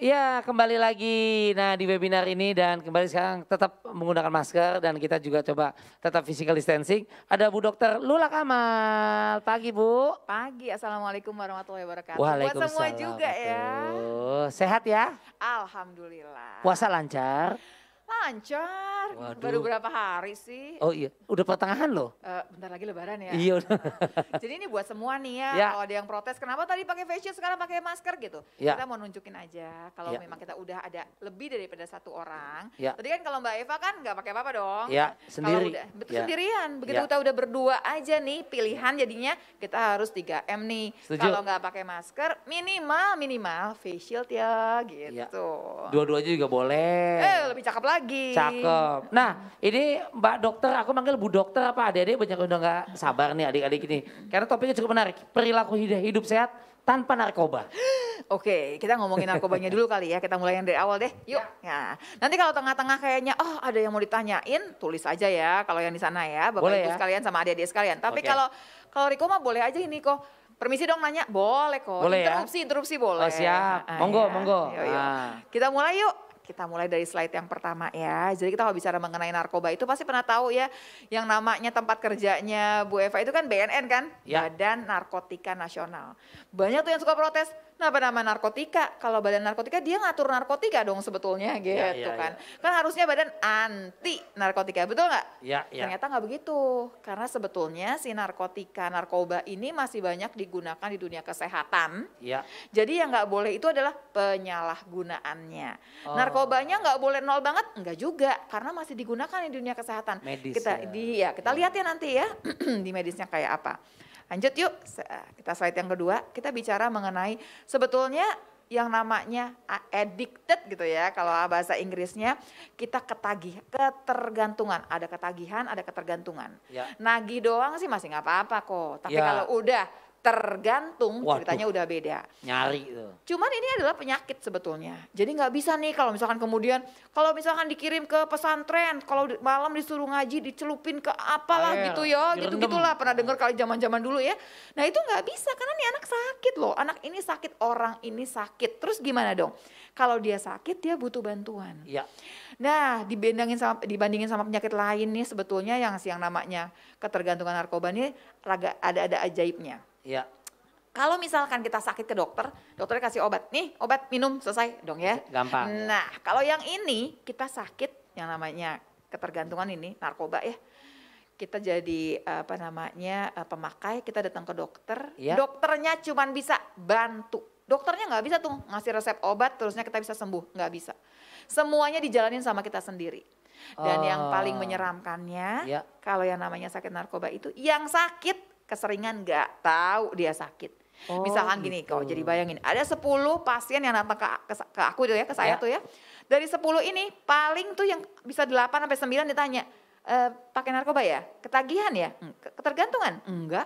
Ya kembali lagi nah di webinar ini dan kembali sekarang tetap menggunakan masker dan kita juga coba tetap physical distancing. Ada Bu Dokter Lula Kamal, pagi Bu. Pagi, Assalamualaikum warahmatullahi wabarakatuh. Waalaikumsalam. Buat semua juga ya. Sehat ya? Alhamdulillah. Puasa lancar? Lancar. Waduh. Baru berapa hari sih? Oh iya, udah pertengahan loh. Uh, bentar lagi lebaran ya. Iya. Eh, jadi ini buat semua nih ya, ya. kalau ada yang protes kenapa tadi pakai face shield sekarang pakai masker gitu. Ya. Kita mau nunjukin aja kalau ya. memang kita udah ada lebih daripada satu orang. Ya. Tadi kan kalau Mbak Eva kan nggak pakai apa-apa dong. Iya sendiri. Kalau udah, betul ya. sendirian. Begitu ya. kita udah berdua aja nih pilihan jadinya kita harus 3M nih. Setuju. Kalau nggak pakai masker minimal minimal face shield ya, ya. gitu. Ya. Dua-duanya juga boleh. Eh, lebih cakep lagi lagi. Cakep. Nah ini Mbak Dokter, aku manggil Bu Dokter apa adik-adik banyak udah nggak sabar nih adik-adik ini. Karena topiknya cukup menarik, perilaku hidup sehat tanpa narkoba. Oke, kita ngomongin narkobanya dulu kali ya. Kita mulai yang dari awal deh. Yuk. Ya. ya. Nanti kalau tengah-tengah kayaknya oh ada yang mau ditanyain, tulis aja ya kalau yang di sana ya, Bapak boleh Ibu ya? sekalian sama adik-adik sekalian. Tapi kalau kalau Riko mah boleh aja ini kok. Permisi dong nanya, boleh kok. Boleh ya? interupsi, ya? interupsi boleh. Oh siap, ah, monggo, ah, ya. monggo. Yuk, yuk. Ah. Kita mulai yuk. Kita mulai dari slide yang pertama ya. Jadi kita kalau bicara mengenai narkoba itu pasti pernah tahu ya yang namanya tempat kerjanya Bu Eva itu kan BNN kan, ya. Badan Narkotika Nasional. Banyak tuh yang suka protes, Nah, nama narkotika, kalau badan narkotika dia ngatur narkotika dong sebetulnya ya, gitu ya, ya, kan. Ya. Kan harusnya badan anti narkotika, betul nggak? Iya. ya. Ternyata nggak begitu. Karena sebetulnya si narkotika, narkoba ini masih banyak digunakan di dunia kesehatan. Iya. Jadi yang nggak boleh itu adalah penyalahgunaannya. Oh. Narkobanya nggak boleh nol banget, Enggak juga. Karena masih digunakan di dunia kesehatan. Medis. Kita, ya. Di, ya, kita ya. lihat ya nanti ya di medisnya kayak apa. Lanjut yuk, kita slide yang kedua, kita bicara mengenai sebetulnya yang namanya addicted gitu ya kalau bahasa Inggrisnya kita ketagih ketergantungan ada ketagihan ada ketergantungan ya. nagih doang sih masih nggak apa-apa kok tapi ya. kalau udah tergantung Waduh, ceritanya udah beda. Nyari tuh. Cuman ini adalah penyakit sebetulnya. Jadi nggak bisa nih kalau misalkan kemudian kalau misalkan dikirim ke pesantren, kalau malam disuruh ngaji dicelupin ke apalah Ayo, iya, gitu ya, gitu gitulah pernah dengar kali zaman-zaman dulu ya. Nah itu nggak bisa karena nih anak sakit loh, anak ini sakit, orang ini sakit. Terus gimana dong? Kalau dia sakit dia butuh bantuan. Iya. Nah dibandingin sama dibandingin sama penyakit lain nih sebetulnya yang siang namanya ketergantungan narkoba ini ada ada ajaibnya Iya. Kalau misalkan kita sakit ke dokter, dokternya kasih obat. Nih obat minum selesai dong ya. Gampang. Nah kalau yang ini kita sakit yang namanya ketergantungan ini narkoba ya. Kita jadi apa namanya eh, pemakai, kita datang ke dokter. Ya. Dokternya cuma bisa bantu. Dokternya nggak bisa tuh ngasih resep obat terusnya kita bisa sembuh, nggak bisa. Semuanya dijalanin sama kita sendiri. Dan oh. yang paling oh. menyeramkannya, ya. kalau yang namanya sakit narkoba itu yang sakit keseringan nggak tahu dia sakit. Oh, Misalkan gitu. gini, kau jadi bayangin, ada 10 pasien yang datang ke, ke, ke aku tuh ya, ke saya ya. tuh ya. Dari 10 ini paling tuh yang bisa 8 sampai 9 ditanya, e, pakai narkoba ya? Ketagihan ya? Hmm, ketergantungan? Enggak.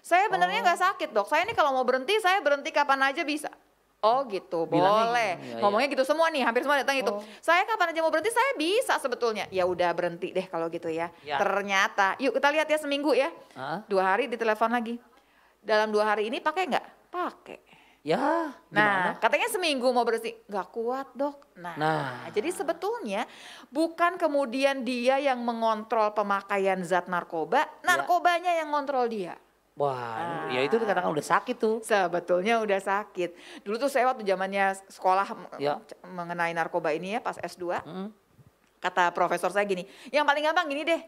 Saya benernya oh. nggak oh. sakit dok. Saya ini kalau mau berhenti, saya berhenti kapan aja bisa. Oh gitu, Bilangnya boleh. ya, Ngomongnya ya. gitu semua nih, hampir semua datang gitu. oh. itu. Saya kapan aja mau berhenti, saya bisa sebetulnya. Ya udah berhenti deh kalau gitu ya. ya. Ternyata, yuk kita lihat ya seminggu ya. Dua hari ditelepon lagi. Dalam dua hari ini pakai nggak? Pakai. Ya, gimana? Nah, katanya seminggu mau berhenti, nggak kuat dok. Nah, nah, jadi sebetulnya bukan kemudian dia yang mengontrol pemakaian zat narkoba, ya. narkobanya ya. yang ngontrol dia. Wah, ah. ya itu kadang udah sakit tuh. Sebetulnya udah sakit. Dulu tuh saya waktu zamannya sekolah ya. mengenai narkoba ini ya pas S2. Hmm. Kata profesor saya gini, yang paling gampang gini deh.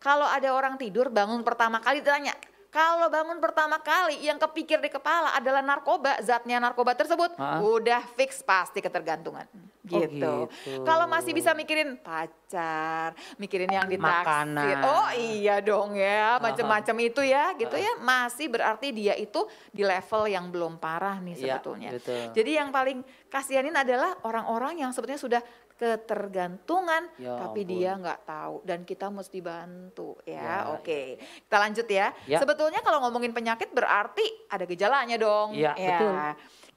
Kalau ada orang tidur bangun pertama kali ditanya, kalau bangun pertama kali yang kepikir di kepala adalah narkoba, zatnya narkoba tersebut, ha? udah fix pasti ketergantungan. Oh, gitu. Oh gitu. Kalau masih bisa mikirin pacar, mikirin yang ditaksir. Makanan. Oh iya dong ya, macam-macam itu ya, gitu ya. Masih berarti dia itu di level yang belum parah nih iya, sebetulnya. Ya, Jadi yang paling kasihanin adalah orang-orang yang sebetulnya sudah ketergantungan ya, tapi ampun. dia nggak tahu dan kita mesti bantu ya, ya, ya. oke okay. kita lanjut ya. ya sebetulnya kalau ngomongin penyakit berarti ada gejalanya dong Iya ya. betul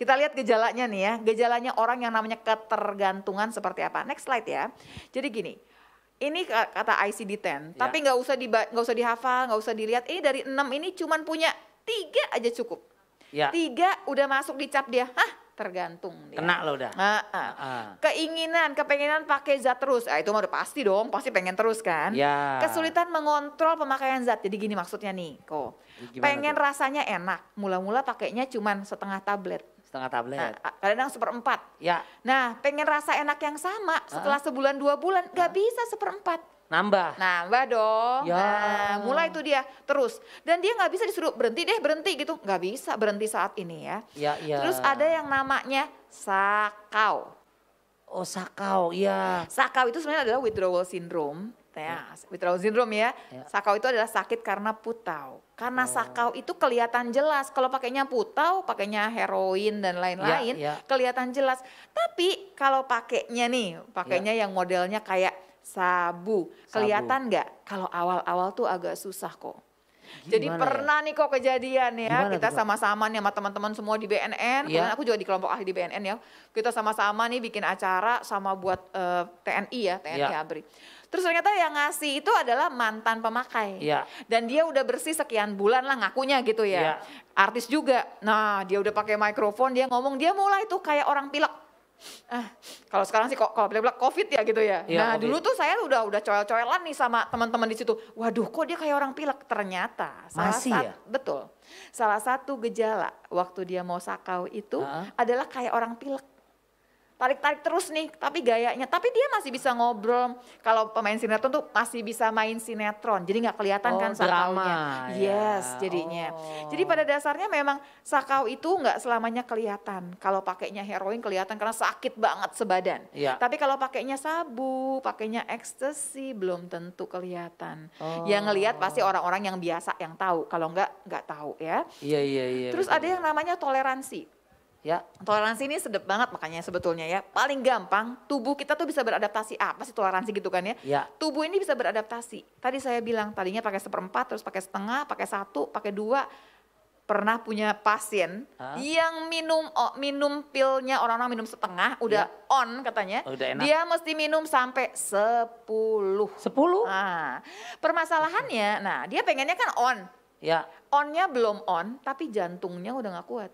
kita lihat gejalanya nih ya, gejalanya orang yang namanya ketergantungan seperti apa. Next slide ya. Jadi gini, ini kata ICD-10, ya. tapi nggak usah di nggak usah dihafal, nggak usah dilihat. Ini dari enam ini cuman punya tiga aja cukup. Ya. Tiga udah masuk dicap dia, hah tergantung. Dia. Kena lo udah. Ha -ha. Uh. Keinginan, kepengenan pakai zat terus, ah, itu mah udah pasti dong, pasti pengen terus kan. Ya. Kesulitan mengontrol pemakaian zat, jadi gini maksudnya nih, kok. pengen tuh? rasanya enak, mula-mula pakainya cuman setengah tablet setengah tablet. Nah, ah, kadang seperempat. Ya. Nah, pengen rasa enak yang sama setelah uh -uh. sebulan dua bulan nggak uh -uh. bisa seperempat. Nambah. Nambah dong. Ya. Nah, mulai itu dia terus. Dan dia nggak bisa disuruh berhenti deh berhenti gitu, nggak bisa berhenti saat ini ya. Ya, ya. Terus ada yang namanya sakau. Oh sakau, ya. Sakau itu sebenarnya adalah withdrawal syndrome. Nah, ya, withdrawal syndrome ya. ya. Sakau itu adalah sakit karena putau. Karena oh. sakau itu kelihatan jelas. Kalau pakainya putau, pakainya heroin dan lain-lain, ya, ya. kelihatan jelas. Tapi kalau pakainya nih, pakainya ya. yang modelnya kayak sabu, kelihatan nggak? Kalau awal-awal tuh agak susah kok. Gimana Jadi ya? pernah ya? nih kok kejadian ya, Gimana kita sama-sama nih sama teman-teman semua di BNN, ya. aku juga di kelompok ahli BNN ya. Kita sama-sama nih bikin acara sama buat uh, eh, TNI ya, TNI ya. Abri. Terus ternyata yang ngasih itu adalah mantan pemakai. Ya. Dan dia udah bersih sekian bulan lah ngakunya gitu ya. ya. Artis juga. Nah dia udah pakai mikrofon, dia ngomong, dia mulai tuh kayak orang pilek. Ah, kalau sekarang sih kok kalau bilang covid ya gitu ya. ya nah, COVID. dulu tuh saya udah udah coel-coelan nih sama teman-teman di situ. Waduh, kok dia kayak orang pilek? Ternyata salah Masih satu, ya? betul. Salah satu gejala waktu dia mau sakau itu ha? adalah kayak orang pilek tarik-tarik terus nih, tapi gayanya, tapi dia masih bisa ngobrol. Kalau pemain sinetron tuh masih bisa main sinetron, jadi nggak kelihatan oh, kan sakaunya. Ya. yes, jadinya. Oh. Jadi pada oh. dasarnya memang sakau itu nggak selamanya kelihatan. Kalau pakainya heroin kelihatan karena sakit banget sebadan. Ya. Tapi kalau pakainya sabu, pakainya ekstasi belum tentu kelihatan. Ya oh. Yang ngelihat pasti orang-orang yang biasa yang tahu. Kalau nggak nggak tahu ya. Iya iya iya. Terus ada yang namanya toleransi Ya. Toleransi ini sedap banget makanya sebetulnya ya. Paling gampang tubuh kita tuh bisa beradaptasi. Apa sih toleransi gitu kan ya? ya. Tubuh ini bisa beradaptasi. Tadi saya bilang tadinya pakai seperempat, terus pakai setengah, pakai satu, pakai dua. Pernah punya pasien Hah? yang minum oh, minum pilnya orang-orang minum setengah udah ya. on katanya. Oh, udah enak. Dia mesti minum sampai sepuluh. Sepuluh? Nah, permasalahannya, nah dia pengennya kan on. Ya. Onnya belum on, tapi jantungnya udah gak kuat.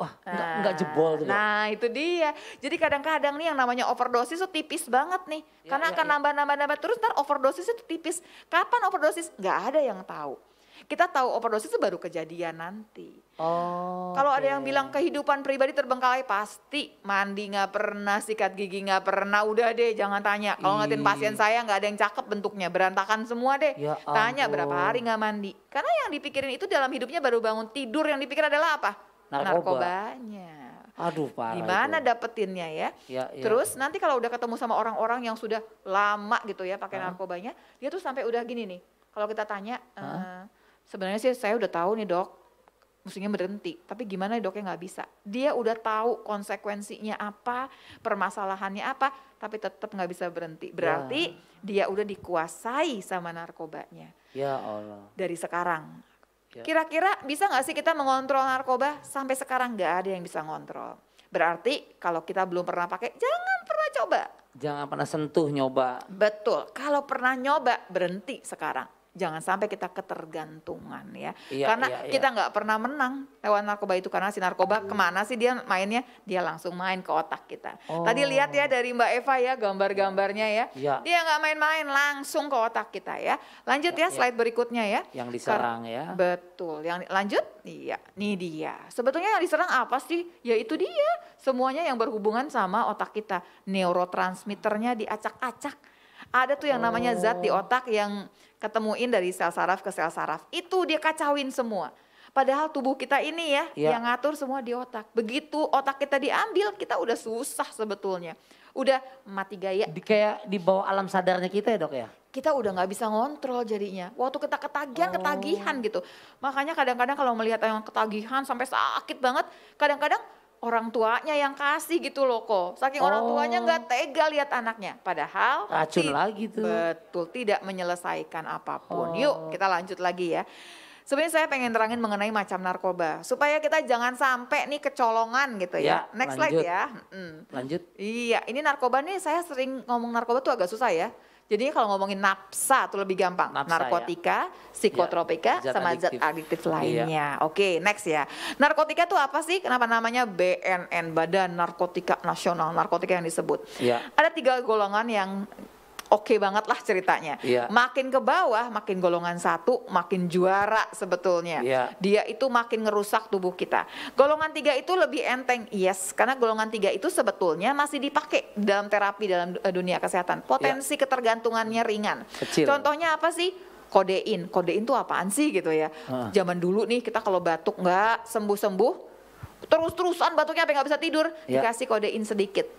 Wah, enggak, nah, enggak jebol tuh. Nah, itu dia. Jadi kadang-kadang nih yang namanya overdosis tuh tipis banget nih. Ya, Karena ya, akan iya. nambah-nambah-nambah ya. terus ntar overdosis itu tipis. Kapan overdosis? Enggak ada yang tahu. Kita tahu overdosis itu baru kejadian nanti. Oh. Kalau okay. ada yang bilang kehidupan pribadi terbengkalai pasti mandi nggak pernah, sikat gigi nggak pernah, udah deh jangan tanya. Kalau ngatin pasien saya nggak ada yang cakep bentuknya, berantakan semua deh. Ya tanya berapa hari nggak mandi. Karena yang dipikirin itu dalam hidupnya baru bangun tidur, yang dipikir adalah apa? narkoba. narkobanya. Aduh parah. Gimana itu. dapetinnya ya? ya, ya. Terus nanti kalau udah ketemu sama orang-orang yang sudah lama gitu ya pakai narkobanya, dia tuh sampai udah gini nih. Kalau kita tanya, huh? Eh, sebenarnya sih saya udah tahu nih dok, mestinya berhenti. Tapi gimana ya, dok yang nggak bisa? Dia udah tahu konsekuensinya apa, permasalahannya apa, tapi tetap nggak bisa berhenti. Ya. Berarti ya. dia udah dikuasai sama narkobanya. Ya Allah. Dari sekarang Ya. Kira-kira bisa nggak sih kita mengontrol narkoba? Sampai sekarang nggak ada yang bisa ngontrol. Berarti kalau kita belum pernah pakai, jangan pernah coba. Jangan pernah sentuh nyoba. Betul. Kalau pernah nyoba, berhenti sekarang jangan sampai kita ketergantungan ya. Iya, karena iya, iya. kita nggak pernah menang lewat narkoba itu karena si narkoba hmm. kemana sih dia mainnya? Dia langsung main ke otak kita. Oh. Tadi lihat ya dari Mbak Eva ya gambar-gambarnya ya. Iya. Dia nggak main-main langsung ke otak kita ya. Lanjut ya, ya, ya. slide iya. berikutnya ya. Yang diserang ya. Kar ya. Betul. Yang lanjut? Iya. ini dia. Sebetulnya yang diserang apa sih? Ya itu dia. Semuanya yang berhubungan sama otak kita. Neurotransmitternya diacak-acak. Ada tuh yang namanya zat di oh. otak yang ketemuin dari sel saraf ke sel saraf. Itu dia kacauin semua. Padahal tubuh kita ini ya, ya yang ngatur semua di otak. Begitu otak kita diambil, kita udah susah sebetulnya. Udah mati gaya. Di, kayak di bawah alam sadarnya kita ya dok ya? Kita udah nggak bisa ngontrol jadinya. Waktu kita ketagihan, oh. ketagihan gitu. Makanya kadang-kadang kalau melihat yang ketagihan sampai sakit banget, kadang-kadang orang tuanya yang kasih gitu loh kok. Saking oh. orang tuanya oh. nggak tega lihat anaknya. Padahal racun lagi tuh. Betul, tidak menyelesaikan apapun. Oh. Yuk, kita lanjut lagi ya. Sebenarnya saya pengen terangin mengenai macam narkoba supaya kita jangan sampai nih kecolongan gitu ya. ya. Next lanjut. slide ya. Hmm. Lanjut. Iya, ini narkoba nih saya sering ngomong narkoba tuh agak susah ya. Jadi kalau ngomongin napsa itu lebih gampang. Napsa, ya. Narkotika, ya. psikotropika, ya, sama adiktif. zat adiktif iya. lainnya. Iya. Oke, okay, next ya. Narkotika itu apa sih? Kenapa namanya BNN Badan Narkotika Nasional? Narkotika yang disebut. Iya. Ada tiga golongan yang oke okay banget lah ceritanya. Yeah. Makin ke bawah, makin golongan satu, makin juara sebetulnya. Yeah. Dia itu makin ngerusak tubuh kita. Golongan tiga itu lebih enteng, yes, karena golongan tiga itu sebetulnya masih dipakai dalam terapi dalam eh, dunia kesehatan. Iya. Potensi yeah. ketergantungannya ringan. Kecil. Contohnya apa sih? kodein. Kodein tuh apaan sih gitu ya? Hmm. Zaman dulu nih kita kalau batuk nggak sembuh-sembuh, terus-terusan batuknya apa nggak bisa tidur, yeah. dikasih kodein sedikit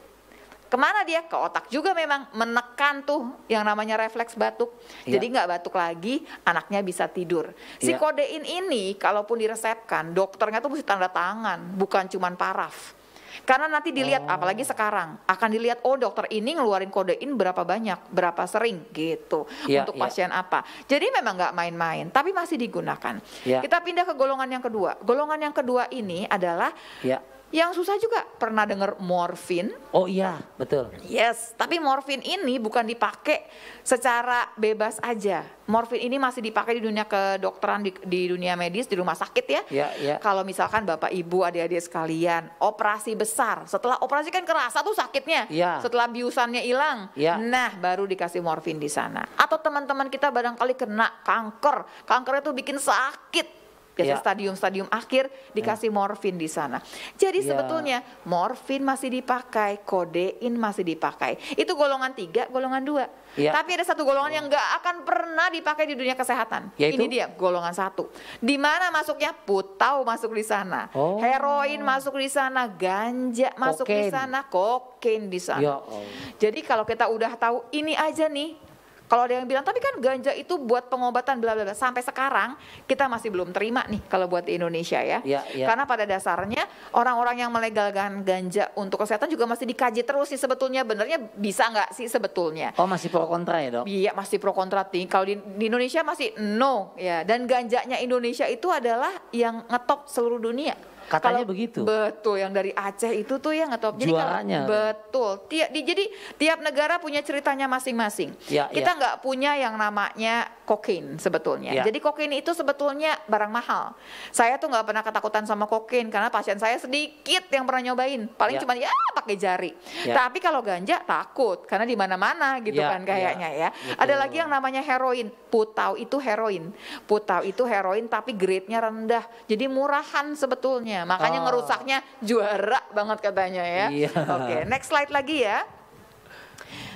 kemana dia ke otak juga memang menekan tuh yang namanya refleks batuk ya. jadi nggak batuk lagi anaknya bisa tidur si ya. kodein ini kalaupun diresepkan dokternya tuh mesti tanda tangan bukan cuma paraf karena nanti dilihat oh. apalagi sekarang akan dilihat oh dokter ini ngeluarin kodein berapa banyak berapa sering gitu ya, untuk iya. pasien apa jadi memang nggak main-main tapi masih digunakan ya. kita pindah ke golongan yang kedua golongan yang kedua ini adalah ya. Yang susah juga pernah dengar morfin? Oh iya, betul. Yes, tapi morfin ini bukan dipakai secara bebas aja. Morfin ini masih dipakai di dunia kedokteran di, di dunia medis di rumah sakit ya. Iya, iya. Kalau misalkan Bapak Ibu adik-adik sekalian operasi besar, setelah operasi kan kerasa tuh sakitnya. Iya. Setelah biusannya hilang. Iya. Nah, baru dikasih morfin di sana. Atau teman-teman kita barangkali kena kanker. Kanker itu bikin sakit biasa ya. stadium-stadium ya. akhir dikasih hmm. morfin di sana. Jadi ya. sebetulnya morfin masih dipakai, kodein masih dipakai. Itu golongan tiga, golongan dua. Ya. Tapi ada satu golongan yang nggak akan pernah dipakai di dunia kesehatan. Yaitu? Ini dia golongan satu. Di mana masuknya putau masuk di sana, oh. heroin masuk di sana, ganja masuk kokain. di sana, kokain di sana. Ya. Oh. Jadi kalau kita udah tahu ini aja nih kalau ada yang bilang tapi kan ganja itu buat pengobatan bla bla bla. Sampai sekarang kita masih belum terima nih kalau buat di Indonesia ya. ya, ya. Karena pada dasarnya orang-orang yang melegalkan ganja untuk kesehatan juga masih dikaji terus sih sebetulnya benernya bisa nggak sih sebetulnya. Oh masih pro kontra ya dok? Iya masih pro kontra nih. Kalau di, di Indonesia masih no ya. Dan ganjanya Indonesia itu adalah yang ngetop seluruh dunia. Katanya kalau begitu. Betul, yang dari Aceh itu tuh yang tahu. Jadi Juaranya. Kalau, betul. Tiap di, jadi tiap negara punya ceritanya masing-masing. Ya, Kita ya. nggak ya. punya yang namanya kokain sebetulnya. Ya. Jadi kokain itu sebetulnya barang mahal. Saya tuh nggak pernah ketakutan sama kokain karena pasien saya sedikit yang pernah nyobain. Paling ya. cuma ya pakai jari. Ya. Tapi kalau ganja takut karena di mana-mana gitu ya, kan kayaknya ya. ya. Ada lagi yang namanya heroin. Putau itu heroin. Putau itu heroin tapi grade-nya rendah. Jadi murahan sebetulnya Makanya oh. ngerusaknya juara banget katanya ya. Iya. Oke, okay, next slide lagi ya.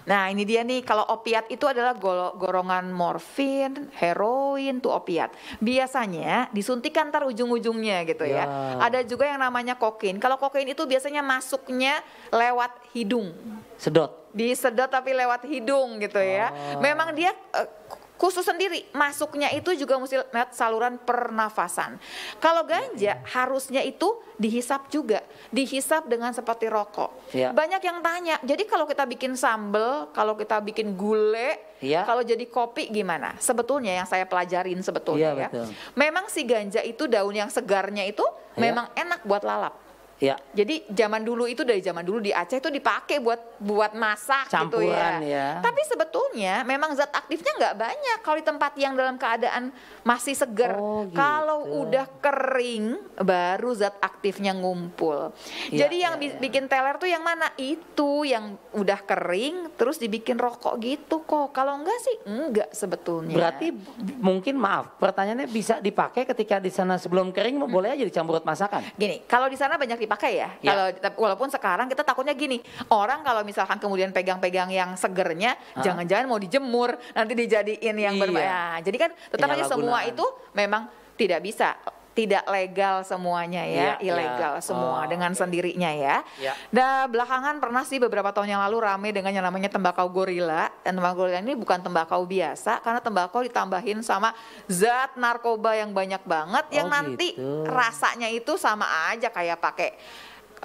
Nah ini dia nih kalau opiat itu adalah gorongan morfin, heroin tuh opiat. Biasanya disuntikan ntar ujung-ujungnya gitu ya. ya. Ada juga yang namanya kokain. Kalau kokain itu biasanya masuknya lewat hidung. Sedot. Disedot tapi lewat hidung gitu ya. Oh. Memang dia eh, Khusus sendiri masuknya itu juga mesti lihat saluran pernafasan. Kalau iya, ganja iya. harusnya itu dihisap juga, dihisap dengan seperti rokok. Ya. Banyak yang tanya, jadi kalau kita bikin sambel, kalau kita bikin gule, ya. kalau jadi kopi gimana? Sebetulnya yang saya pelajarin sebetulnya ya, ya. Betul. Memang si ganja itu daun yang segarnya itu ya. memang enak buat lalap. Ya. Jadi zaman dulu itu dari zaman dulu di Aceh itu dipakai buat buat masak Campuran, gitu ya. ya. Tapi sebetulnya memang zat aktifnya nggak banyak kalau di tempat yang dalam keadaan masih segar. Oh, gitu. Kalau udah kering baru zat aktifnya ngumpul. Ya, Jadi yang ya, ya. bikin teler tuh yang mana? Itu yang udah kering terus dibikin rokok gitu kok. Kalau enggak sih enggak sebetulnya. Berarti mungkin maaf pertanyaannya bisa dipakai ketika di sana sebelum kering hmm. boleh aja dicampur masakan. Gini, kalau di sana banyak dipakai ya. ya. Kalau walaupun sekarang kita takutnya gini, orang kalau misalkan kemudian pegang-pegang yang segernya, jangan-jangan mau dijemur, nanti dijadiin yang iya. berbahaya. Jadi kan tetap iya, aja semua itu memang tidak bisa tidak legal semuanya ya, ya ilegal ya. semua oh, dengan okay. sendirinya ya. ya. Nah belakangan pernah sih beberapa tahun yang lalu rame dengan yang namanya tembakau gorila. Dan tembakau gorila ini bukan tembakau biasa karena tembakau ditambahin sama zat narkoba yang banyak banget oh, yang nanti gitu. rasanya itu sama aja kayak pakai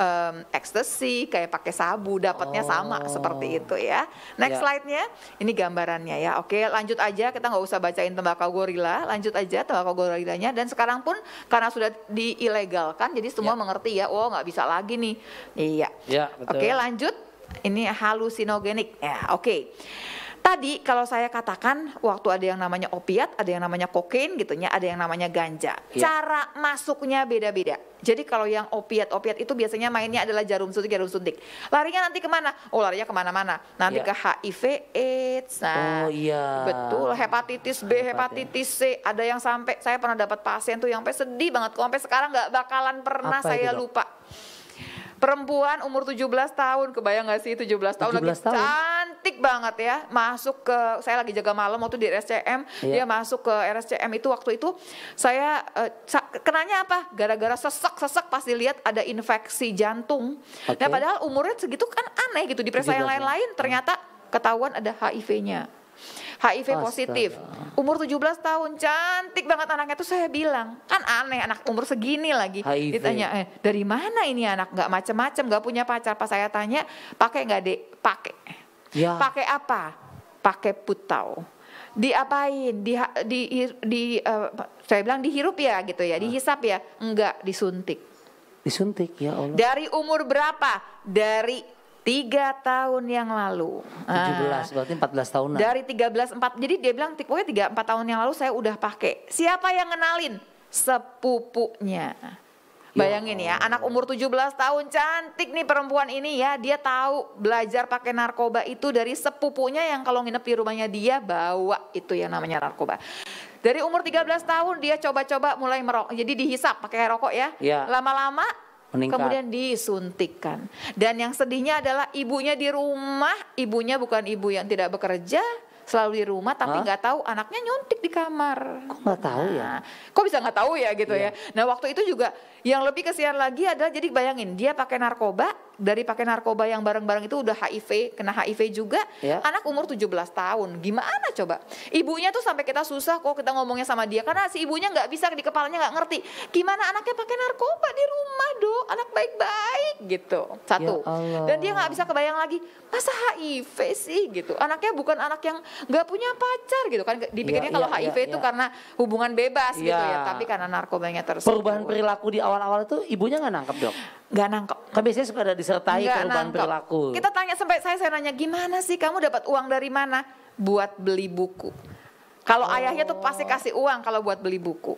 um, ekstasi kayak pakai sabu, dapatnya oh. sama seperti itu ya. Next yeah. slide-nya, ini gambarannya ya. Oke, lanjut aja kita nggak usah bacain tembakau gorila, lanjut aja tembakau gorilanya. Dan sekarang pun karena sudah diilegalkan, jadi semua yeah. mengerti ya. Oh nggak bisa lagi nih. Iya. Yeah, Oke, lanjut. Ini halusinogenik. Ya, oke. Okay. Tadi kalau saya katakan waktu ada yang namanya opiat, ada yang namanya kokain gitu ya, ada yang namanya ganja. Yeah. Cara masuknya beda-beda. Jadi kalau yang opiat-opiat itu biasanya mainnya adalah jarum suntik, jarum suntik. Larinya nanti kemana? Oh larinya kemana-mana. Nanti yeah. ke HIV, AIDS. Nah, oh iya. Betul. Hepatitis B, hepatitis C. Ada yang sampai saya pernah dapat pasien tuh yang sampai sedih banget. Kok sampai sekarang nggak bakalan pernah Apa saya itu, lupa. Perempuan umur 17 tahun, kebayang gak sih 17 tahun 17 lagi tahun cantik banget ya masuk ke saya lagi jaga malam waktu di RSCM yeah. dia masuk ke RSCM itu waktu itu saya uh, kenanya apa gara-gara sesek-sesek pas dilihat ada infeksi jantung okay. nah padahal umurnya segitu kan aneh gitu di presa yang lain-lain ternyata ketahuan ada HIV-nya HIV Astaga. positif. Umur 17 tahun, cantik banget anaknya tuh saya bilang. Kan aneh anak umur segini lagi HIV. ditanya, eh, "Dari mana ini anak? nggak macem-macem nggak punya pacar." Pas saya tanya, "Pakai nggak Dek?" Pakai. Ya. Pakai apa? Pakai putau. Diapain? Di di, di uh, saya bilang dihirup ya gitu ya, ah. dihisap ya? Enggak, disuntik. Disuntik ya Allah. Dari umur berapa? Dari tiga tahun yang lalu. 17 ah. berarti 14 tahun Dari 13 4 jadi dia bilang pokoknya 3 4 tahun yang lalu saya udah pakai. Siapa yang ngenalin? Sepupunya. Bayangin ya, anak umur 17 tahun cantik nih perempuan ini ya, dia tahu belajar pakai narkoba itu dari sepupunya yang kalau nginep di rumahnya dia bawa itu ya namanya narkoba. Dari umur 13 tahun dia coba-coba mulai merokok, jadi dihisap pakai rokok ya. ya. Lama-lama Kemudian disuntikkan. Dan yang sedihnya adalah ibunya di rumah, ibunya bukan ibu yang tidak bekerja, selalu di rumah tapi nggak tahu anaknya nyuntik di kamar. Kok nggak tahu ya? Nah, kok bisa nggak tahu ya gitu yeah. ya? Iya. Nah waktu itu juga yang lebih kesian lagi adalah jadi bayangin dia pakai narkoba dari pakai narkoba yang bareng-bareng itu udah HIV, kena HIV juga. Ya. Anak umur 17 tahun. Gimana coba? Ibunya tuh sampai kita susah kok kita ngomongnya sama dia karena si ibunya nggak bisa di kepalanya nggak ngerti. Gimana anaknya pakai narkoba di rumah, Dok? Anak baik-baik gitu. Satu. Ya Dan dia nggak bisa kebayang lagi, masa HIV sih gitu. Anaknya bukan anak yang nggak punya pacar gitu kan. Dipikirnya ya, kalau ya, HIV ya, itu ya. karena hubungan bebas gitu ya. gitu ya, tapi karena narkobanya terus. Perubahan perilaku di awal-awal itu ibunya nggak nangkep, Dok. Gak nangkep. Kan biasanya suka ada disertai gak perubahan nangkep. perilaku. Kita tanya sampai saya saya nanya gimana sih kamu dapat uang dari mana? Buat beli buku. Kalau oh. ayahnya tuh pasti kasih uang kalau buat beli buku.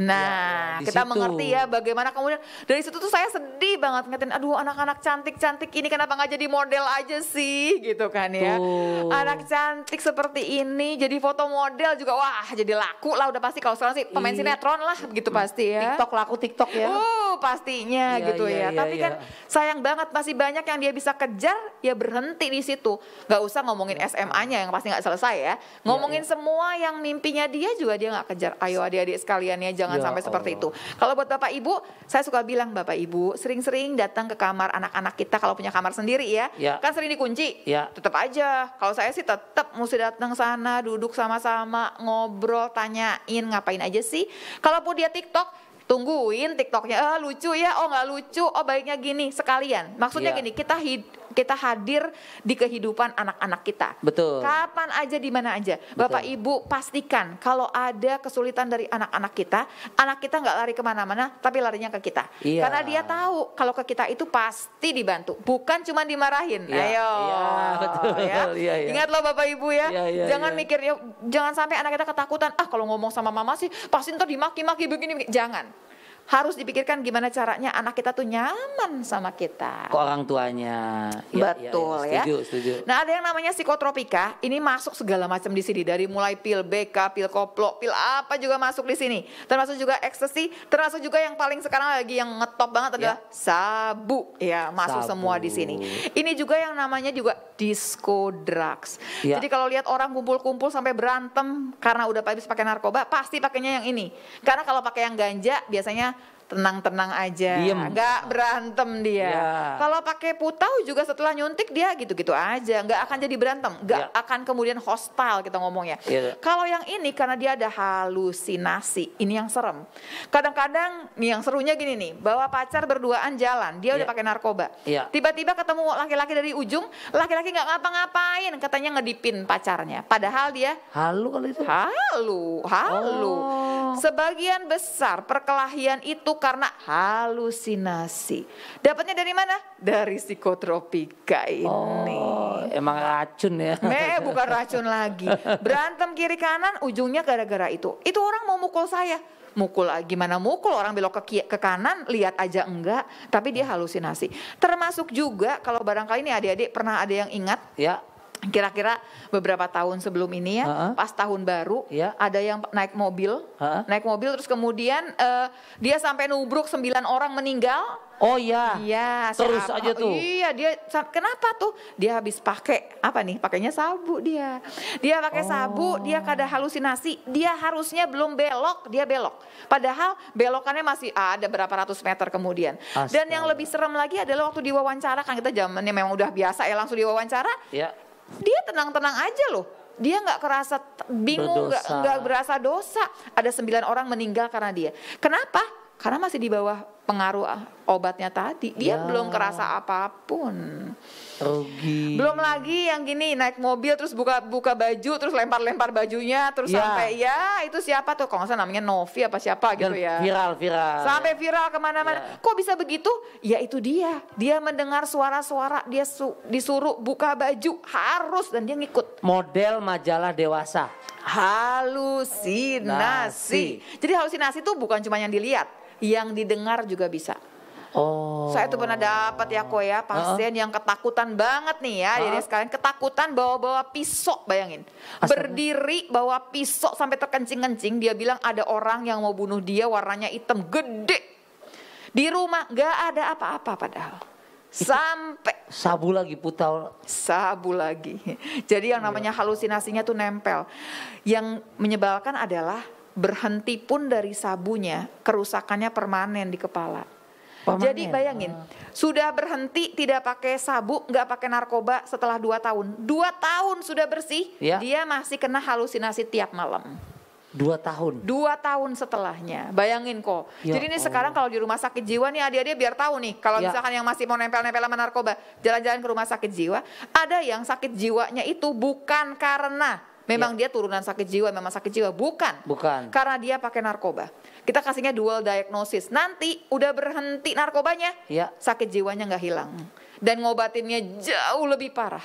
Iya, nah, ya, ya, kita situ. mengerti ya bagaimana kemudian dari situ tuh saya sedih banget ngeliatin aduh anak-anak cantik-cantik ini kenapa nggak jadi model aja sih gitu kan ya. Tuh. Anak cantik seperti ini jadi foto model juga wah jadi laku lah udah pasti kalau sekarang sih pemain iya. sinetron lah gitu pasti ya. TikTok laku TikTok ya. Uh, pastinya iya, gitu ya, gitu ya. ya. Tapi ya. kan sayang banget masih banyak yang dia bisa kejar ya berhenti di situ. Gak usah ngomongin SMA-nya yang pasti nggak selesai ya. Ngomongin ya, ya. semua yang mimpinya dia juga dia nggak kejar. Ayo adik-adik sekalian ya jangan jangan ya sampai Allah. seperti itu. Kalau buat Bapak Ibu, saya suka bilang Bapak Ibu, sering-sering datang ke kamar anak-anak kita kalau punya kamar sendiri ya. ya. Kan sering dikunci. Ya. Tetap aja. Kalau saya sih tetap mesti datang sana, duduk sama-sama, ngobrol, tanyain ngapain aja sih. Kalau pun dia TikTok, tungguin TikToknya, eh, lucu ya, oh nggak lucu, oh baiknya gini sekalian. Maksudnya ya. gini, kita hid kita hadir di kehidupan anak-anak kita. Betul. Kapan aja di mana aja. Betul. Bapak Ibu pastikan kalau ada kesulitan dari anak-anak kita, anak kita nggak lari kemana-mana, tapi larinya ke kita. Iya. Karena dia tahu kalau ke kita itu pasti dibantu, bukan cuma dimarahin. Iya. Ayo. Iya, betul. Ya. Iya, iya. Ingat loh Bapak Ibu ya, iya, iya, jangan iya. ya, jangan sampai anak kita ketakutan. Ah kalau ngomong sama mama sih pasti ntar dimaki-maki begini, begini. Jangan harus dipikirkan gimana caranya anak kita tuh nyaman sama kita. Ke orang tuanya. Ya, ya, ya. Betul ya, ya. Setuju, setuju. Nah ada yang namanya psikotropika, ini masuk segala macam di sini dari mulai pil BK, pil koplo, pil apa juga masuk di sini. Termasuk juga ekstasi, termasuk juga yang paling sekarang lagi yang ngetop banget adalah ya. sabu ya masuk sabu. semua di sini. Ini juga yang namanya juga disco drugs. Ya. Jadi kalau lihat orang kumpul-kumpul sampai berantem karena udah habis pakai narkoba, pasti pakainya yang ini. Karena kalau pakai yang ganja biasanya tenang-tenang aja, Diem. nggak berantem dia. Ya. Kalau pakai putau juga setelah nyuntik dia gitu-gitu aja, nggak akan jadi berantem, nggak ya. akan kemudian hostile kita ngomongnya. Ya. Iya. Kalau yang ini karena dia ada halusinasi, ini yang serem. Kadang-kadang nih yang serunya gini nih, bawa pacar berduaan jalan, dia ya. udah iya. pakai narkoba, tiba tiba-tiba ketemu laki-laki dari ujung, laki-laki nggak ngapa-ngapain, katanya ngedipin pacarnya, padahal dia halu kali itu. Halu, halu. Oh. Sebagian besar perkelahian itu karena halusinasi. Dapatnya dari mana? Dari psikotropika ini. Oh, emang racun ya? Me bukan racun lagi. Berantem kiri kanan, ujungnya gara-gara itu. Itu orang mau mukul saya mukul gimana mukul orang belok ke ke kanan lihat aja enggak tapi dia halusinasi termasuk juga kalau barangkali ini adik-adik pernah ada yang ingat ya kira-kira beberapa tahun sebelum ini ya, uh -huh. pas tahun baru yeah. ada yang naik mobil, uh -huh. naik mobil terus kemudian uh, dia sampai nubruk sembilan orang meninggal. Oh iya. Iya, terus siapa? aja tuh. Iya, dia kenapa tuh? Dia habis pakai apa nih? Pakainya sabu dia. Dia pakai oh. sabu, dia kada halusinasi, dia harusnya belum belok, dia belok. Padahal belokannya masih ada berapa ratus meter kemudian. Astaga. Dan yang lebih serem lagi adalah waktu diwawancara kan kita zamannya memang udah biasa ya langsung diwawancara. Iya dia tenang-tenang aja loh dia nggak kerasa bingung nggak nggak berasa dosa ada sembilan orang meninggal karena dia kenapa karena masih di bawah pengaruh ah, obatnya tadi dia ya. belum kerasa apapun Rugi. Belum lagi yang gini naik mobil terus buka buka baju terus lempar-lempar bajunya terus yeah. sampai ya itu siapa tuh kalau saya namanya Novi apa siapa gitu ya. Viral viral. Sampai viral kemana-mana. yeah. Kok bisa begitu? Ya itu dia. Dia mendengar suara-suara dia su disuruh buka baju harus dan dia ngikut. Model majalah dewasa. Halusinasi. Nasi. Jadi halusinasi itu bukan cuma yang dilihat, yang didengar juga bisa. Oh. Saya tuh pernah dapat ya kue ya pasien uh -uh. yang ketakutan banget nih ya. Uh -huh. Jadi sekalian ketakutan bawa-bawa pisau bayangin. Asalnya. Berdiri bawa pisau sampai terkencing-kencing dia bilang ada orang yang mau bunuh dia warnanya hitam gede. Di rumah gak ada apa-apa padahal. sampai sabu lagi putau sabu lagi jadi yang namanya halusinasinya tuh nempel yang menyebalkan adalah berhenti pun dari sabunya kerusakannya permanen di kepala jadi bayangin, uh. sudah berhenti tidak pakai sabu, nggak pakai narkoba setelah dua tahun. Dua tahun sudah bersih, yeah. dia masih kena halusinasi tiap malam. Dua tahun. Dua tahun setelahnya, bayangin kok. Ya Jadi ini oh. sekarang kalau di rumah sakit jiwa nih adik-adik biar tahu nih, kalau ya. misalkan yang masih mau nempel-nempel sama narkoba, jalan-jalan ke rumah sakit jiwa, ada yang sakit jiwanya itu bukan karena Memang ya. dia turunan sakit jiwa, memang sakit jiwa, bukan. Bukan. Karena dia pakai narkoba. Kita kasihnya dual diagnosis. Nanti udah berhenti narkobanya, ya. sakit jiwanya nggak hilang dan ngobatinnya jauh lebih parah.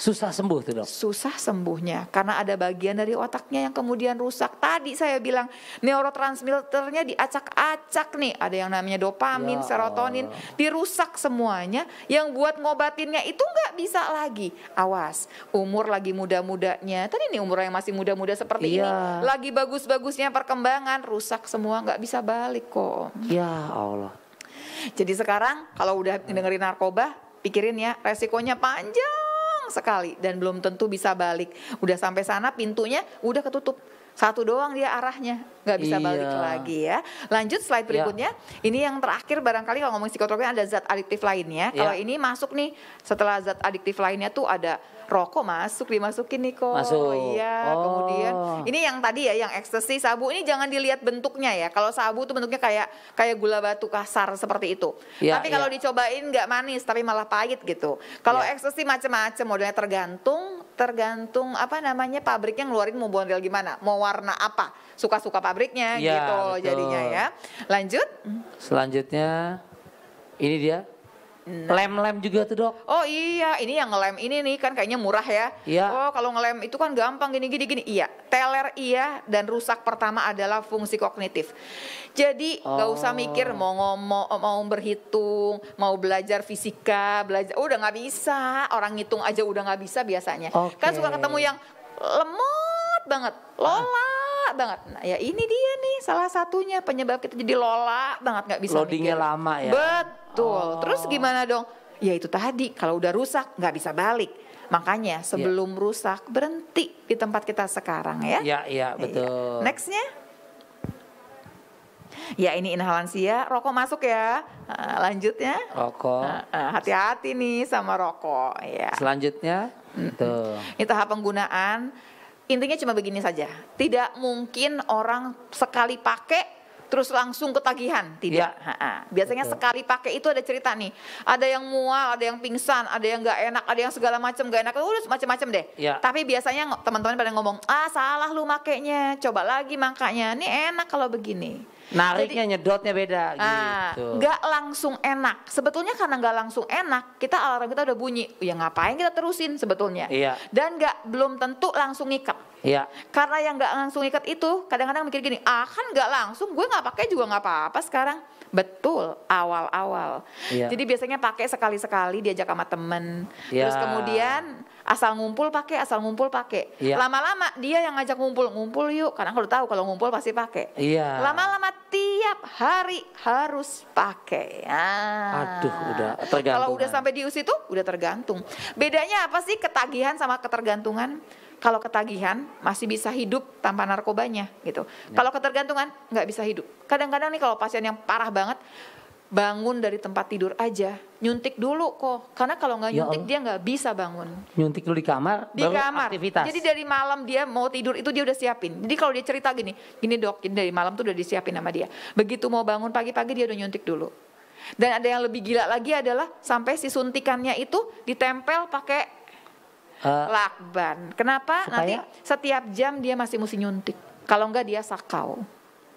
Susah sembuh tuh dok. Susah sembuhnya karena ada bagian dari otaknya yang kemudian rusak. Tadi saya bilang neurotransmitternya diacak-acak nih, ada yang namanya dopamin, ya. serotonin, dirusak semuanya. Yang buat ngobatinnya itu nggak bisa lagi. Awas, umur lagi muda-mudanya. Tadi nih umur yang masih muda-muda seperti ya. ini, lagi bagus-bagusnya perkembangan, rusak semua nggak bisa balik kok. Ya Allah. Jadi sekarang kalau udah dengerin narkoba, pikirin ya resikonya panjang sekali dan belum tentu bisa balik. Udah sampai sana pintunya udah ketutup. Satu doang dia arahnya, nggak bisa iya. balik lagi ya. Lanjut slide ya. berikutnya. Iya. Ini yang terakhir barangkali kalau ngomong psikotropin ada zat adiktif lainnya. Kalau ya. ini masuk nih setelah zat adiktif lainnya tuh ada rokok masuk dimasukin nih kok. Masuk. Iya. Oh. Kemudian ini yang tadi ya yang ekstasi sabu ini jangan dilihat bentuknya ya. Kalau sabu tuh bentuknya kayak kayak gula batu kasar seperti itu. Ya, tapi iya. kalau ya. dicobain nggak manis tapi malah pahit gitu. Kalau ya. ekstasi macam-macam modelnya tergantung tergantung apa namanya pabriknya ngeluarin mau model gimana, mau warna apa, suka-suka pabriknya ya, gitu betul. jadinya ya. Lanjut. Selanjutnya ini dia Nah. Lem-lem juga tuh dok. Oh iya, ini yang ngelem ini nih kan kayaknya murah ya. Iya. Oh kalau ngelem itu kan gampang gini-gini gini. Iya, teler iya dan rusak pertama adalah fungsi kognitif. Jadi oh. gak usah mikir oh. mau ngomong, mau berhitung, mau belajar fisika, belajar. udah gak bisa. Orang ngitung aja udah gak bisa biasanya. Okay. Kan suka ketemu yang lemot banget, lola. Ah banget. Nah, ya ini dia nih salah satunya penyebab kita jadi lola banget nggak bisa Loadingnya mikir. lama ya. Betul. Oh. Terus gimana dong? Ya itu tadi kalau udah rusak nggak bisa balik. Makanya ya. sebelum yeah. rusak berhenti di tempat kita sekarang ya. Iya, iya, betul. Nextnya Ya ini inhalansia, rokok masuk ya. lanjutnya rokok. hati-hati nih sama rokok ya. Selanjutnya itu. Ini tahap penggunaan Intinya cuma begini saja. Tidak mungkin orang sekali pakai terus langsung ketagihan tidak ya. Ha -ha. biasanya Betul. sekali pakai itu ada cerita nih ada yang mual ada yang pingsan ada yang nggak enak ada yang segala macam nggak enak Udah macam-macam deh ya. tapi biasanya teman-teman pada ngomong ah salah lu makainya coba lagi makanya ini enak kalau begini Nariknya Jadi, nyedotnya beda uh, gitu. Gak langsung enak. Sebetulnya karena gak langsung enak, kita alarm kita udah bunyi. Ya ngapain kita terusin sebetulnya. Iya. Dan gak belum tentu langsung ngikat. Iya. Karena yang gak langsung ikat itu kadang-kadang mikir gini, ah kan gak langsung, gue nggak pakai juga gak apa-apa sekarang. Betul, awal-awal. Iya. Jadi biasanya pakai sekali-sekali diajak sama temen. Iya. Terus kemudian asal ngumpul pakai asal ngumpul pakai yeah. lama-lama dia yang ngajak ngumpul ngumpul yuk karena kalau tahu kalau ngumpul pasti pakai yeah. lama-lama tiap hari harus pakai ah. aduh udah tergantung kalau udah sampai di usia itu udah tergantung bedanya apa sih ketagihan sama ketergantungan kalau ketagihan masih bisa hidup tanpa narkobanya gitu. Ya. Kalau ketergantungan nggak bisa hidup. Kadang-kadang nih kalau pasien yang parah banget bangun dari tempat tidur aja nyuntik dulu kok karena kalau nggak ya nyuntik ya dia nggak bisa bangun nyuntik dulu di kamar di baru kamar aktivitas. jadi dari malam dia mau tidur itu dia udah siapin jadi kalau dia cerita gini gini dok dari malam tuh udah disiapin sama dia begitu mau bangun pagi-pagi dia udah nyuntik dulu dan ada yang lebih gila lagi adalah sampai si suntikannya itu ditempel pakai uh, lakban kenapa nanti setiap jam dia masih mesti nyuntik kalau nggak dia sakau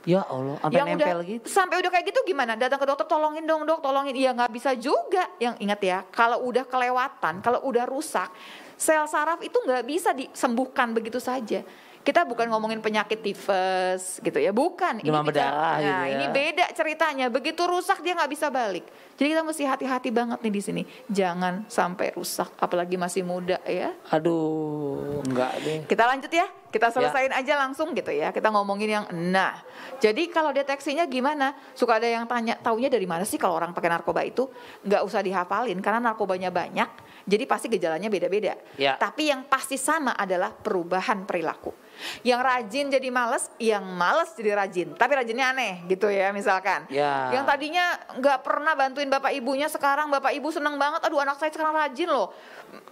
Ya Allah, sampai yang nempel udah, gitu. Sampai udah kayak gitu gimana? Datang ke dokter tolongin dong dok, tolongin. Iya nggak bisa juga. Yang ingat ya, kalau udah kelewatan, kalau udah rusak, sel saraf itu nggak bisa disembuhkan begitu saja. Kita bukan ngomongin penyakit tifus gitu ya, bukan. Demam ini berdarah. Beda, gitu nah, gitu ya. ini beda ceritanya. Begitu rusak dia nggak bisa balik. Jadi kita mesti hati-hati banget nih di sini. Jangan sampai rusak, apalagi masih muda ya. Aduh, enggak deh. Kita lanjut ya. Kita selesaiin ya. aja langsung gitu ya. Kita ngomongin yang nah. Jadi kalau deteksinya gimana? Suka ada yang tanya, taunya dari mana sih kalau orang pakai narkoba itu? Nggak usah dihafalin karena narkobanya banyak. Jadi pasti gejalanya beda-beda. Ya. Tapi yang pasti sama adalah perubahan perilaku. Yang rajin jadi males, yang males jadi rajin. Tapi rajinnya aneh gitu ya misalkan. Ya. Yang tadinya nggak pernah bantuin bapak ibunya, sekarang bapak ibu seneng banget. Aduh anak saya sekarang rajin loh.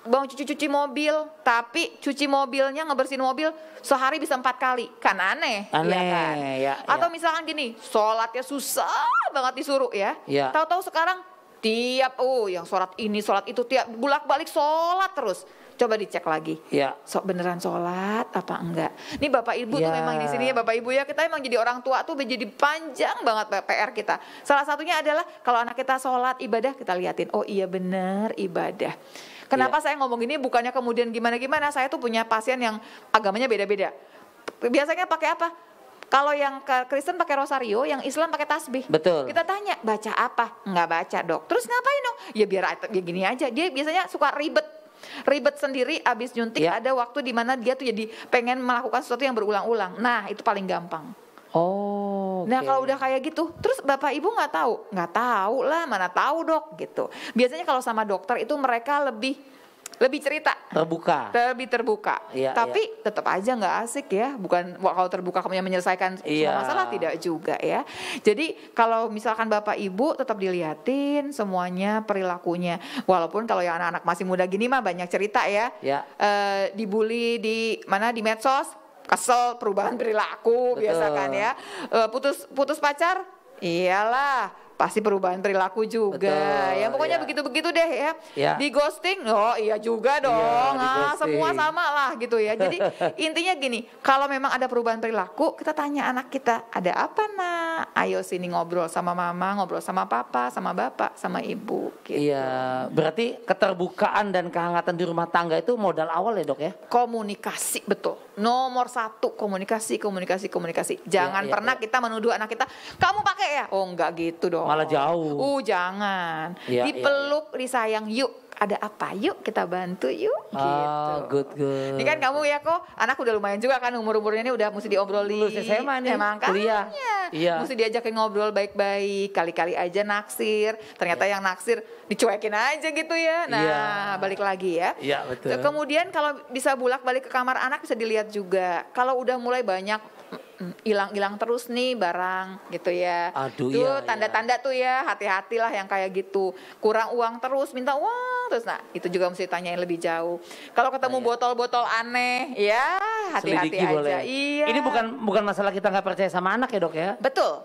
Bang cuci-cuci mobil, tapi cuci mobilnya ngebersihin mobil sehari bisa empat kali kan aneh, iya kan? aneh ya kan ya, atau ya. misalkan gini sholatnya susah banget disuruh ya, ya. tahu-tahu sekarang tiap oh yang sholat ini sholat itu tiap bulak balik sholat terus coba dicek lagi ya so, beneran sholat apa enggak ini bapak ibu ya. tuh memang di sini ya bapak ibu ya kita emang jadi orang tua tuh menjadi panjang banget pr kita salah satunya adalah kalau anak kita sholat ibadah kita liatin oh iya bener ibadah Kenapa yeah. saya ngomong ini bukannya kemudian gimana-gimana? Saya tuh punya pasien yang agamanya beda-beda. Biasanya pakai apa? Kalau yang Kristen pakai rosario, yang Islam pakai tasbih. Betul. Kita tanya, baca apa? Enggak baca, Dok. Terus ngapain, dong? Ya biar ya gini aja. Dia biasanya suka ribet ribet sendiri abis nyuntik yeah. ada waktu di mana dia tuh jadi pengen melakukan sesuatu yang berulang-ulang. Nah, itu paling gampang. Oh. Okay. Nah kalau udah kayak gitu, terus bapak ibu nggak tahu, nggak tahu lah, mana tahu dok gitu. Biasanya kalau sama dokter itu mereka lebih lebih cerita terbuka lebih terbuka Iya. iya. tapi iya. tetap aja nggak asik ya bukan kalau terbuka kemudian menyelesaikan iya. semua masalah tidak juga ya jadi kalau misalkan bapak ibu tetap diliatin semuanya perilakunya walaupun kalau yang anak-anak masih muda gini mah banyak cerita ya, Iya. E, dibully di mana di medsos kesel perubahan perilaku kan Betul. biasa ya eh, putus putus pacar iyalah pasti perubahan perilaku juga. Betul, ya pokoknya ya. begitu-begitu deh ya. ya. Di ghosting, oh iya juga iya, dong. Ya, ah, semua sama lah gitu ya. Jadi intinya gini, kalau memang ada perubahan perilaku, kita tanya anak kita, ada apa nak? Ayo sini ngobrol sama mama, ngobrol sama papa, sama bapak, sama ibu. Gitu. Iya, berarti keterbukaan dan kehangatan di rumah tangga itu modal awal ya dok ya? Komunikasi betul. Nomor satu komunikasi, komunikasi, komunikasi. Jangan iya, iya pernah iya. kita menuduh anak kita, kamu pakai ya? Oh enggak gitu dong. Malah jauh. Uh jangan. Iya, iya, iya. Dipeluk, iya. disayang, yuk ada apa yuk kita bantu yuk ah, gitu. Oh, good good. Ini kan kamu ya kok anak udah lumayan juga kan umur-umurnya ini udah mesti diobrolin. Lulus SMA nih. Emang kan Iya. Iya. Mesti diajak ngobrol baik-baik, kali-kali aja naksir. Ternyata yeah. yang naksir dicuekin aja gitu ya. Nah, yeah. balik lagi ya. Iya, yeah, betul. Kemudian kalau bisa bulak balik ke kamar anak bisa dilihat juga. Kalau udah mulai banyak hilang-hilang terus nih barang gitu ya. Aduh tuh, tanda iya, iya. Tanda-tanda iya. tuh ya, hati-hatilah yang kayak gitu. Kurang uang terus, minta uang terus nah itu juga mesti tanyain lebih jauh kalau ketemu iya. botol-botol aneh ya hati-hati aja iya ini bukan bukan masalah kita nggak percaya sama anak ya dok ya betul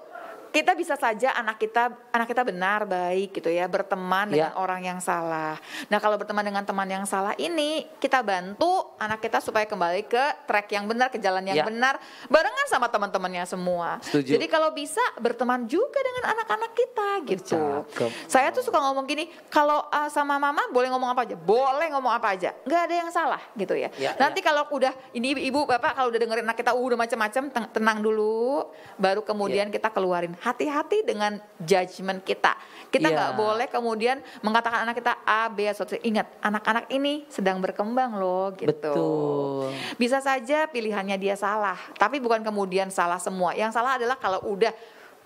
kita bisa saja anak kita anak kita benar baik gitu ya berteman yeah. dengan ya. orang yang salah. Nah kalau berteman dengan teman yang salah ini kita bantu anak kita supaya kembali ke track yang benar ke jalan yang yeah. benar barengan sama teman-temannya semua. Setuju. Jadi kalau bisa berteman juga dengan anak-anak kita gitu. Cakep. Saya tuh suka ngomong gini kalau uh, sama mama boleh ngomong apa aja, boleh ngomong apa aja, nggak ada yang salah gitu ya. Yeah, Nanti yeah. kalau udah ini ibu bapak kalau udah dengerin anak kita uh, udah macam-macam tenang dulu, baru kemudian yeah. kita keluarin hati-hati dengan judgement kita. Kita iya. nggak yeah. boleh kemudian mengatakan anak kita A, B, atau ingat anak-anak ini sedang berkembang loh gitu. Betul. Bisa saja pilihannya dia salah, tapi bukan kemudian salah semua. Yang salah adalah kalau udah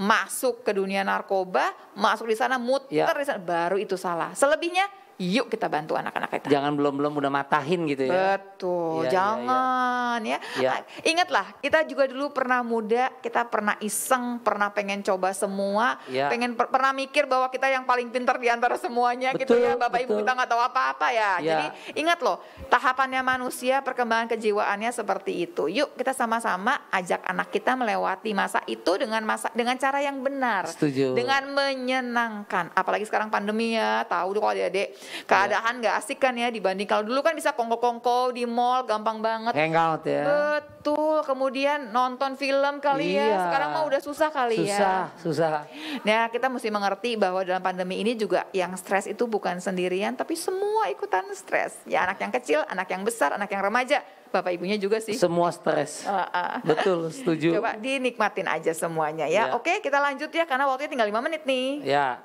masuk ke dunia narkoba, masuk di sana muter yeah. di sana baru itu salah. Selebihnya Yuk kita bantu anak-anak kita. Jangan belum-belum udah matahin gitu ya. Betul, ya, jangan ya. ya. ya. Ingatlah, kita juga dulu pernah muda, kita pernah iseng, pernah pengen coba semua, ya. pengen per pernah mikir bahwa kita yang paling pintar di antara semuanya betul, gitu ya. Bapak betul. Ibu kita nggak tahu apa-apa ya. ya. Jadi ingat loh, tahapannya manusia, perkembangan kejiwaannya seperti itu. Yuk kita sama-sama ajak anak kita melewati masa itu dengan masa dengan cara yang benar. Setuju. Dengan menyenangkan, apalagi sekarang pandemi ya, tahu tuh kalau adik-adik Iya. keadaan nggak asik kan ya dibanding kalau dulu kan bisa kongko-kongko di mall gampang banget hangout ya betul kemudian nonton film kali ya. iya. ya sekarang mah udah susah kali susah, ya susah susah nah kita mesti mengerti bahwa dalam pandemi ini juga yang stres itu bukan sendirian tapi semua ikutan stres ya anak yang kecil anak yang besar anak yang remaja bapak ibunya juga sih. Semua stres. Uh, uh. Betul, setuju. Coba dinikmatin aja semuanya ya. Yeah. Oke, kita lanjut ya karena waktunya tinggal 5 menit nih. Ya.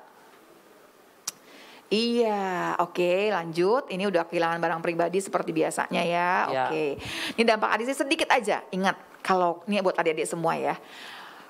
Iya, oke lanjut. Ini udah kehilangan barang pribadi seperti biasanya ya. Iya. Oke. Ini dampak adisi sedikit aja. Ingat kalau ini buat adik-adik semua ya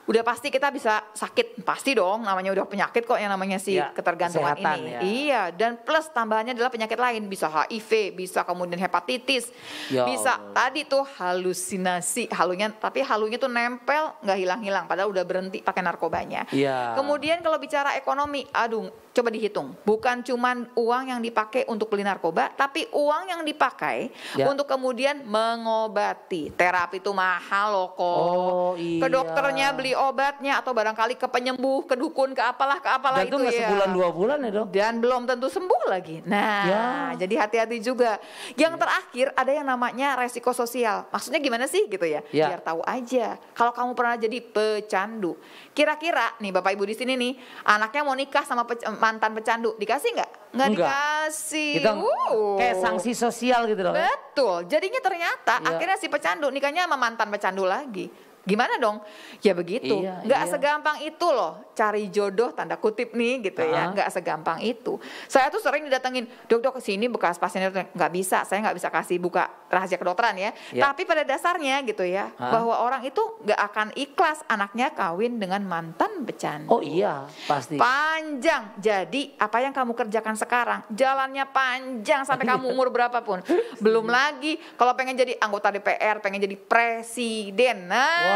udah pasti kita bisa sakit pasti dong namanya udah penyakit kok yang namanya si ya, ketergantungan ini ya. iya dan plus tambahannya adalah penyakit lain bisa HIV bisa kemudian hepatitis ya bisa tadi tuh halusinasi halunya tapi halunya tuh nempel nggak hilang-hilang padahal udah berhenti pakai narkobanya ya. kemudian kalau bicara ekonomi aduh coba dihitung bukan cuman uang yang dipakai untuk beli narkoba tapi uang yang dipakai ya. untuk kemudian mengobati terapi itu mahal loh kok oh, iya. ke dokternya iya. beli obatnya atau barangkali ke penyembuh, ke dukun, ke apalah, ke apalah itu, itu ya. sebulan dua bulan ya dok. Dan belum tentu sembuh lagi. Nah, ya. jadi hati-hati juga. Yang ya. terakhir ada yang namanya resiko sosial. Maksudnya gimana sih gitu ya? ya. Biar tahu aja. Kalau kamu pernah jadi pecandu, kira-kira nih Bapak Ibu di sini nih, anaknya mau nikah sama pe mantan pecandu, dikasih nggak? Nggak dikasih. Kita, uh. Kayak sanksi sosial gitu loh. Betul. Jadinya ternyata ya. akhirnya si pecandu nikahnya sama mantan pecandu lagi gimana dong? Ya begitu. Iya, nggak iya. segampang itu loh cari jodoh tanda kutip nih gitu uh -huh. ya. Nggak segampang itu. Saya tuh sering didatengin, "Dok, dok, sini bekas pasien nggak bisa. Saya nggak bisa kasih buka rahasia kedokteran ya." Yeah. Tapi pada dasarnya gitu ya, uh -huh. bahwa orang itu nggak akan ikhlas anaknya kawin dengan mantan becanda. Oh iya, pasti. Panjang. Jadi, apa yang kamu kerjakan sekarang, jalannya panjang sampai iya. kamu umur berapapun. Belum lagi kalau pengen jadi anggota DPR, pengen jadi presiden. Nah, wow.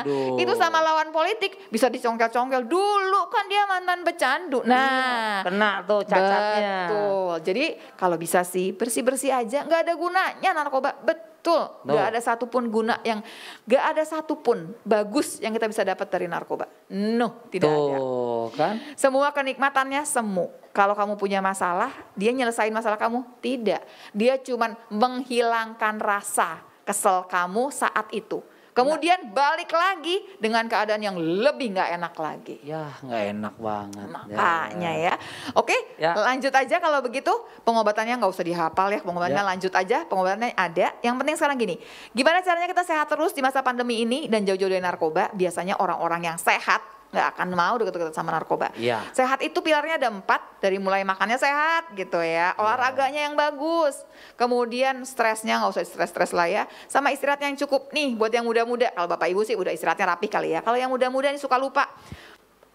Aduh. Itu sama lawan politik bisa dicongkel-congkel. Dulu kan dia mantan pecandu. Nah, iya. kena tuh cacatnya. Betul. Jadi kalau bisa sih bersih-bersih aja, nggak ada gunanya narkoba. Betul. Nggak Gak ada satupun guna yang gak ada satupun bagus yang kita bisa dapat dari narkoba. No, tidak tuh, ada. kan? Semua kenikmatannya semu. Kalau kamu punya masalah, dia nyelesain masalah kamu? Tidak. Dia cuman menghilangkan rasa kesel kamu saat itu Kemudian balik lagi dengan keadaan yang lebih nggak enak lagi. Ya, nggak enak banget. Makanya ya. ya. Oke, ya. lanjut aja kalau begitu. Pengobatannya nggak usah dihafal ya. Pengobatannya ya. lanjut aja. Pengobatannya ada. Yang penting sekarang gini. Gimana caranya kita sehat terus di masa pandemi ini dan jauh-jauh dari narkoba? Biasanya orang-orang yang sehat nggak akan mau deket-deket sama narkoba. Ya. Sehat itu pilarnya ada empat, dari mulai makannya sehat gitu ya, iya. olahraganya ya. yang bagus, kemudian stresnya nggak usah stres-stres lah ya, sama istirahatnya yang cukup nih buat yang muda-muda. Kalau bapak ibu sih udah istirahatnya rapi kali ya. Kalau yang muda-muda ini suka lupa,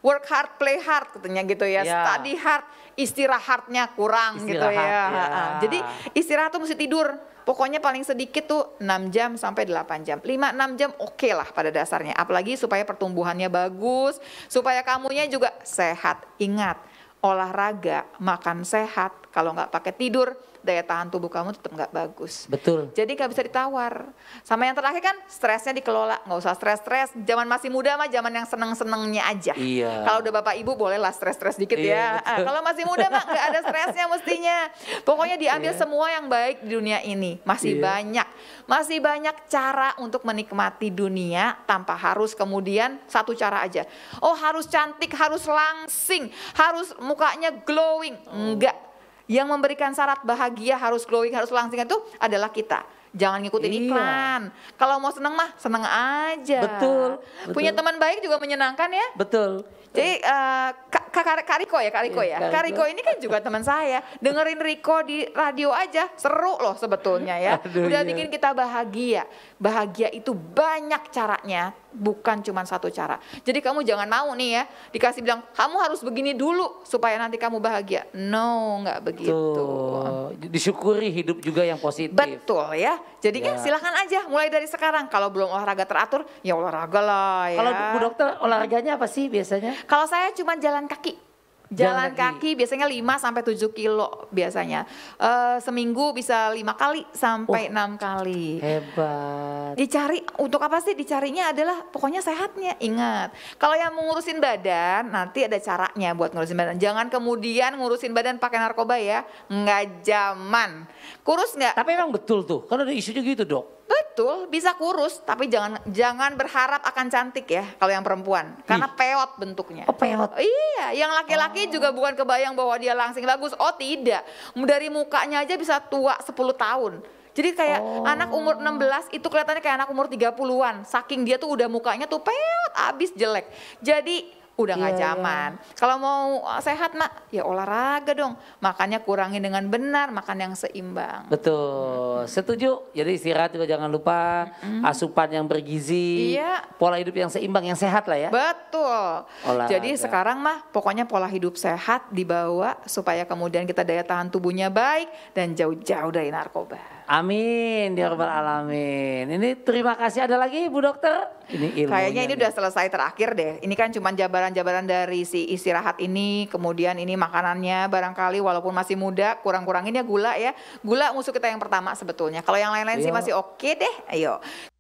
work hard, play hard katanya gitu ya. Yeah. Study hard, istirahatnya kurang gitu istirahat, gitu ya. ya. Jadi istirahat tuh mesti tidur. Pokoknya paling sedikit tuh 6 jam sampai 8 jam. 5 6 jam oke okay lah pada dasarnya. Apalagi supaya pertumbuhannya bagus, supaya kamunya juga sehat. Ingat, olahraga, makan sehat, kalau nggak pakai tidur daya tahan tubuh kamu tetap nggak bagus. Betul. Jadi nggak bisa ditawar. Sama yang terakhir kan stresnya dikelola, nggak usah stres-stres. Zaman masih muda mah zaman yang seneng-senengnya aja. Iya. Kalau udah bapak ibu bolehlah stres-stres dikit iya, ya. Ah, kalau masih muda mah nggak ada stresnya mestinya. Pokoknya diambil iya. semua yang baik di dunia ini. Masih iya. banyak, masih banyak cara untuk menikmati dunia tanpa harus kemudian satu cara aja. Oh harus cantik, harus langsing, harus mukanya glowing. Enggak oh. Yang memberikan syarat bahagia harus glowing, harus langsing itu adalah kita. Jangan ngikutin iya. iklan. Kalau mau seneng mah seneng aja. Betul. Punya teman baik juga menyenangkan ya. Betul. Jadi uh, eh, Kak Riko ya, kak Riko iya, ya. ya. Riko ini kan juga teman saya. Dengerin Riko di radio aja, seru loh sebetulnya ya. Aduh, Udah iya. bikin kita bahagia. Bahagia itu banyak caranya, bukan cuma satu cara. Jadi kamu jangan mau nih ya dikasih bilang kamu harus begini dulu supaya nanti kamu bahagia. No, nggak begitu. Tuh, disyukuri hidup juga yang positif. Betul ya. Jadi ya. ya. silahkan aja mulai dari sekarang. Kalau belum olahraga teratur, ya olahraga lah ya. Kalau Bu Dokter olahraganya apa sih biasanya? Kalau saya cuma jalan kaki. Jalan, kaki. kaki biasanya 5 sampai 7 kilo biasanya. Uh, seminggu bisa lima kali sampai oh, enam 6 kali. Hebat. Dicari untuk apa sih? Dicarinya adalah pokoknya sehatnya. Ingat, kalau yang mengurusin badan nanti ada caranya buat ngurusin badan. Jangan kemudian ngurusin badan pakai narkoba ya. Enggak zaman. Kurus nggak? Tapi emang betul tuh. Kan ada isunya gitu, Dok. Betul, bisa kurus, tapi jangan jangan berharap akan cantik ya kalau yang perempuan, karena peot bentuknya. Oh, peot. Iya, yang laki-laki oh. juga bukan kebayang bahwa dia langsing bagus. Oh, tidak. Dari mukanya aja bisa tua 10 tahun. Jadi kayak oh. anak umur 16 itu kelihatannya kayak anak umur 30-an. Saking dia tuh udah mukanya tuh peot abis jelek. Jadi udah nggak yeah, iya. zaman. Yeah. Kalau mau eh, sehat mak, ya olahraga dong. Makannya kurangi dengan benar, makan yang seimbang. Betul, hmm. setuju. Jadi istirahat juga jangan lupa, hmm. asupan yang bergizi, yeah. pola hidup yang seimbang, yang sehat lah ya. Betul. Olahraga. Jadi sekarang mah, pokoknya pola hidup sehat dibawa supaya kemudian kita daya tahan tubuhnya baik dan jauh-jauh dari narkoba. Amin ya rabbal alamin. Ini terima kasih ada lagi Bu Dokter. Ini Kayaknya ini udah selesai terakhir deh. Ini kan cuma jabaran-jabaran dari si istirahat ini, kemudian ini makanannya barangkali walaupun masih muda kurang-kurangin ya gula ya. Gula musuh kita yang pertama sebetulnya. Kalau yang lain-lain sih iya. masih oke okay deh. Ayo.